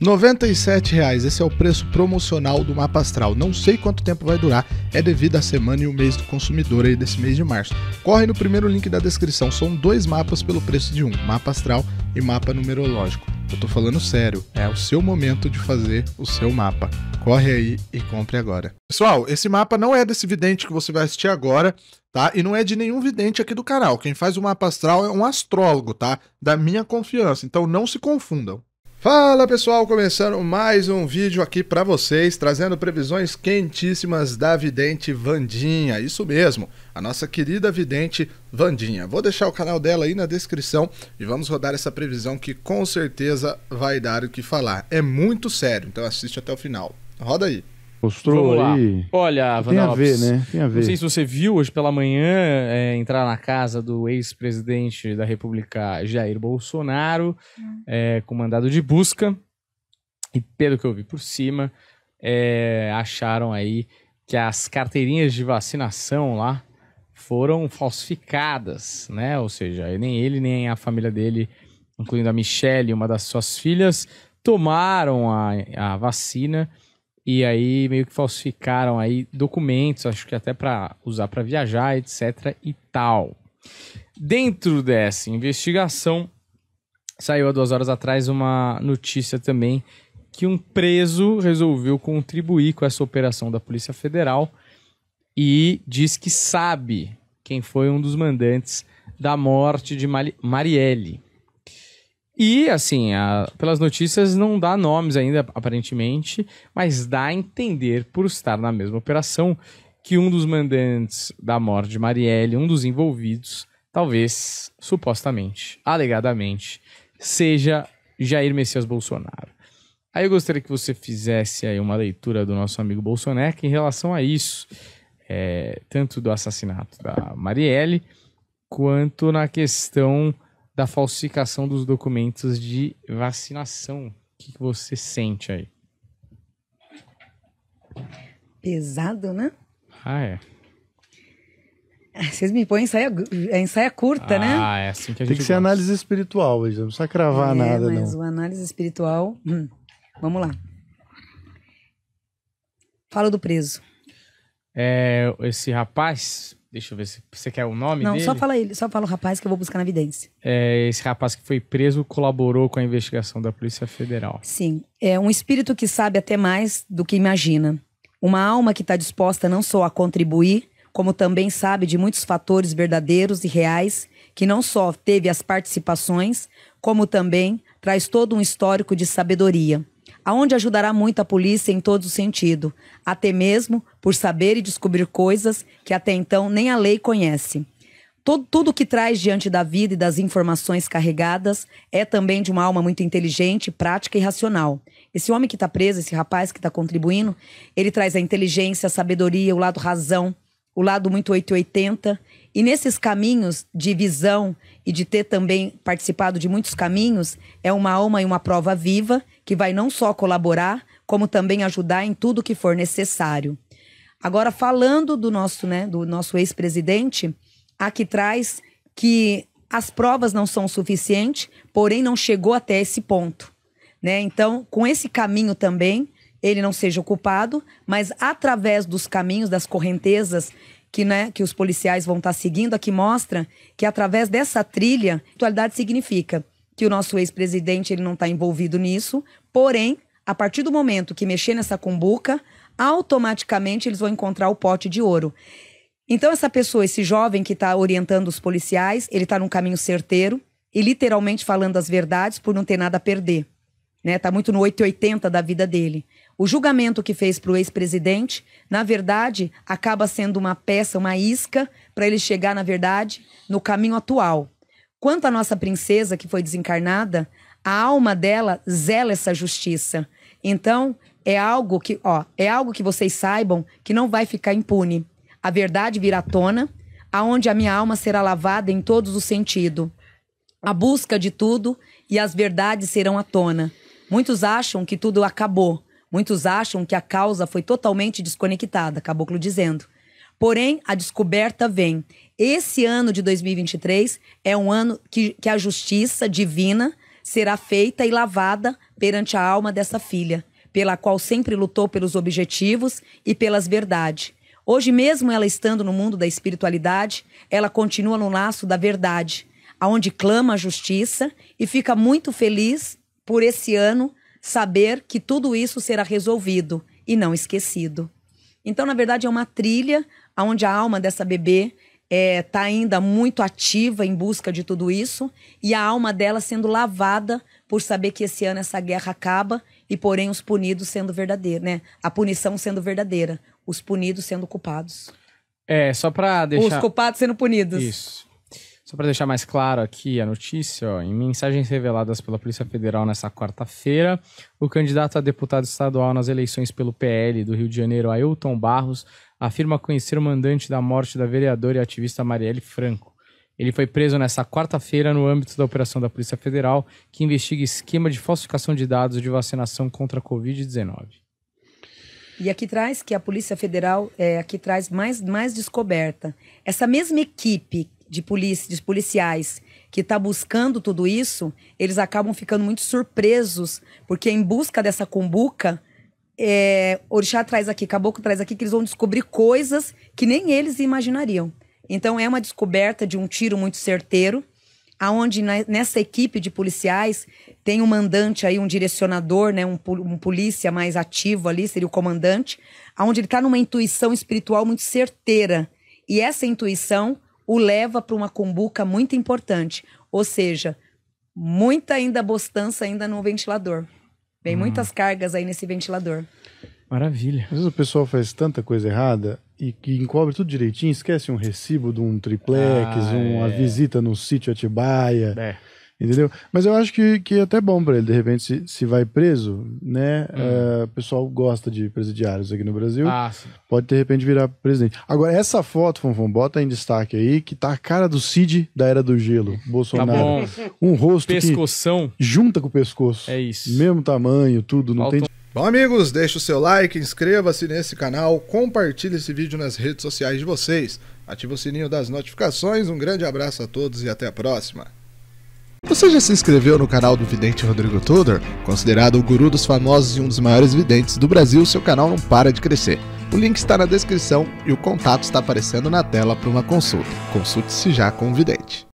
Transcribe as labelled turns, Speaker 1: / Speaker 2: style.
Speaker 1: R$ 97,00, esse é o preço promocional do mapa astral. Não sei quanto tempo vai durar, é devido à semana e o mês do consumidor aí desse mês de março. Corre no primeiro link da descrição, são dois mapas pelo preço de um, mapa astral e mapa numerológico. Eu tô falando sério, é o seu momento de fazer o seu mapa. Corre aí e compre agora. Pessoal, esse mapa não é desse vidente que você vai assistir agora, tá? E não é de nenhum vidente aqui do canal. Quem faz o mapa astral é um astrólogo, tá? Da minha confiança, então não se confundam. Fala pessoal, começando mais um vídeo aqui para vocês, trazendo previsões quentíssimas da vidente Vandinha. Isso mesmo, a nossa querida vidente Vandinha. Vou deixar o canal dela aí na descrição e vamos rodar essa previsão que com certeza vai dar o que falar. É muito sério, então assiste até o final. Roda aí. Mostrou aí. Olha, Tem a ver, né? Tem a ver. Não sei
Speaker 2: se você viu hoje pela manhã é, entrar na casa do ex-presidente da República, Jair Bolsonaro, hum. é, com mandado de busca. E pelo que eu vi por cima, é, acharam aí que as carteirinhas de vacinação lá foram falsificadas, né? Ou seja, nem ele, nem a família dele, incluindo a Michelle, uma das suas filhas, tomaram a, a vacina e aí meio que falsificaram aí documentos, acho que até para usar para viajar, etc e tal. Dentro dessa investigação, saiu há duas horas atrás uma notícia também que um preso resolveu contribuir com essa operação da Polícia Federal e diz que sabe quem foi um dos mandantes da morte de Marielle. E, assim, a, pelas notícias não dá nomes ainda, aparentemente, mas dá a entender, por estar na mesma operação, que um dos mandantes da morte de Marielle, um dos envolvidos, talvez, supostamente, alegadamente, seja Jair Messias Bolsonaro. Aí eu gostaria que você fizesse aí uma leitura do nosso amigo Bolsonaro em relação a isso, é, tanto do assassinato da Marielle, quanto na questão da falsificação dos documentos de vacinação. O que, você sente aí?
Speaker 3: Pesado, né? Ah, é. Ah, vocês me põem em saia, curta, ah, né? Ah, é
Speaker 2: assim que a gente Tem que ser
Speaker 1: análise espiritual hoje, não precisa cravar é, nada, mas
Speaker 3: não. o análise espiritual... Hum, vamos lá. Fala do preso.
Speaker 2: É, esse rapaz Deixa eu ver se você quer o nome Não, dele? só fala
Speaker 3: ele, só fala o rapaz que eu vou buscar na evidência.
Speaker 2: É, esse rapaz que foi preso colaborou com a investigação da Polícia Federal.
Speaker 3: Sim, é um espírito que sabe até mais do que imagina. Uma alma que está disposta não só a contribuir, como também sabe de muitos fatores verdadeiros e reais, que não só teve as participações, como também traz todo um histórico de sabedoria aonde ajudará muito a polícia em todo sentido, até mesmo por saber e descobrir coisas que até então nem a lei conhece. Todo, tudo que traz diante da vida e das informações carregadas é também de uma alma muito inteligente, prática e racional. Esse homem que está preso, esse rapaz que está contribuindo, ele traz a inteligência, a sabedoria, o lado razão, o lado muito 880. E nesses caminhos de visão e de ter também participado de muitos caminhos, é uma alma e uma prova viva que vai não só colaborar, como também ajudar em tudo que for necessário. Agora, falando do nosso, né, do nosso ex-presidente, aqui traz que as provas não são suficientes, porém não chegou até esse ponto. Né? Então, com esse caminho também, ele não seja o culpado, mas através dos caminhos, das correntezas que, né, que os policiais vão estar tá seguindo, aqui mostra que através dessa trilha, atualidade significa que o nosso ex-presidente ele não está envolvido nisso, porém, a partir do momento que mexer nessa cumbuca, automaticamente eles vão encontrar o pote de ouro. Então, essa pessoa, esse jovem que está orientando os policiais, ele está num caminho certeiro e literalmente falando as verdades por não ter nada a perder. Né? Tá muito no 880 da vida dele. O julgamento que fez para o ex-presidente, na verdade, acaba sendo uma peça, uma isca, para ele chegar, na verdade, no caminho atual. Quanto à nossa princesa que foi desencarnada, a alma dela zela essa justiça. Então, é algo que, ó, é algo que vocês saibam que não vai ficar impune. A verdade virá à tona, aonde a minha alma será lavada em todos os sentidos. A busca de tudo e as verdades serão à tona. Muitos acham que tudo acabou, Muitos acham que a causa foi totalmente desconectada, Caboclo dizendo. Porém, a descoberta vem. Esse ano de 2023 é um ano que, que a justiça divina será feita e lavada perante a alma dessa filha, pela qual sempre lutou pelos objetivos e pelas verdades. Hoje mesmo, ela estando no mundo da espiritualidade, ela continua no laço da verdade, aonde clama a justiça e fica muito feliz por esse ano saber que tudo isso será resolvido e não esquecido. Então, na verdade, é uma trilha onde a alma dessa bebê está é, tá ainda muito ativa em busca de tudo isso e a alma dela sendo lavada por saber que esse ano essa guerra acaba e porém os punidos sendo verdadeiros, né? A punição sendo verdadeira, os punidos sendo culpados.
Speaker 2: É, só para deixar... Os culpados
Speaker 3: sendo punidos. Isso.
Speaker 2: Só para deixar mais claro aqui a notícia, ó, em mensagens reveladas pela Polícia Federal nesta quarta-feira, o candidato a deputado estadual nas eleições pelo PL do Rio de Janeiro, Ailton Barros, afirma conhecer o mandante da morte da vereadora e ativista Marielle Franco. Ele foi preso nesta quarta-feira no âmbito da operação da Polícia Federal, que investiga esquema de falsificação de dados de vacinação contra a Covid-19.
Speaker 3: E aqui traz que a Polícia Federal é, aqui traz mais, mais descoberta. Essa mesma equipe de, polícia, de policiais que está buscando tudo isso, eles acabam ficando muito surpresos, porque em busca dessa cumbuca, é, orixá traz aqui, caboclo traz aqui, que eles vão descobrir coisas que nem eles imaginariam. Então é uma descoberta de um tiro muito certeiro, aonde nessa equipe de policiais tem um mandante aí, um direcionador, né, um, um polícia mais ativo ali, seria o comandante, aonde ele está numa intuição espiritual muito certeira. E essa intuição o leva para uma cumbuca muito importante. Ou seja, muita ainda bostança ainda no ventilador. Vem hum. muitas cargas aí nesse ventilador.
Speaker 1: Maravilha. Às vezes o pessoal faz tanta coisa errada e que encobre tudo direitinho, esquece um recibo de um triplex, ah, uma é. visita no sítio Atibaia. É. Entendeu? Mas eu acho que, que é até bom para ele, de repente, se, se vai preso, né? Hum. Uh, o pessoal gosta de presidiários aqui no Brasil. Ah, sim. Pode, de repente, virar presidente. Agora, essa foto, Fonfon, bota em destaque aí, que tá a cara do Cid da Era do Gelo, tá Bolsonaro. Tá bom. Um rosto Pescoção. junta com o pescoço. É isso. Mesmo tamanho, tudo, não Faltam... tem... Bom, amigos, deixe o seu like, inscreva-se nesse canal, compartilhe esse vídeo nas redes sociais de vocês, ative o sininho das notificações, um grande abraço a todos e até a próxima. Você já se inscreveu no canal do vidente Rodrigo Tudor? Considerado o guru dos famosos e um dos maiores videntes do Brasil, seu canal não para de crescer. O link está na descrição e o contato está aparecendo na tela para uma consulta. Consulte-se já com o vidente.